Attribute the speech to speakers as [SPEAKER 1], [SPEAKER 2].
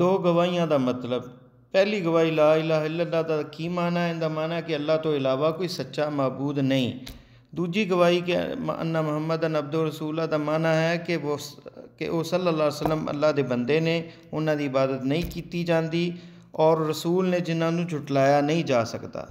[SPEAKER 1] दो गवाहियां का मतलब पहली गवाही ला इलाह इल्लल्लाह का की माना है इनका माना है कि अल्लाह तो अलावा कोई सच्चा महबूद नहीं दूजी गवाही के अन्ना मुहम्मद अन अब्दुल रसूल का माना है कि वो कि वह सल्ला वसलम अल्लाह के बंदे ने उन्होंने इबादत नहीं की जाती और रसूल ने जिन्हों झुटलाया नहीं जा सकता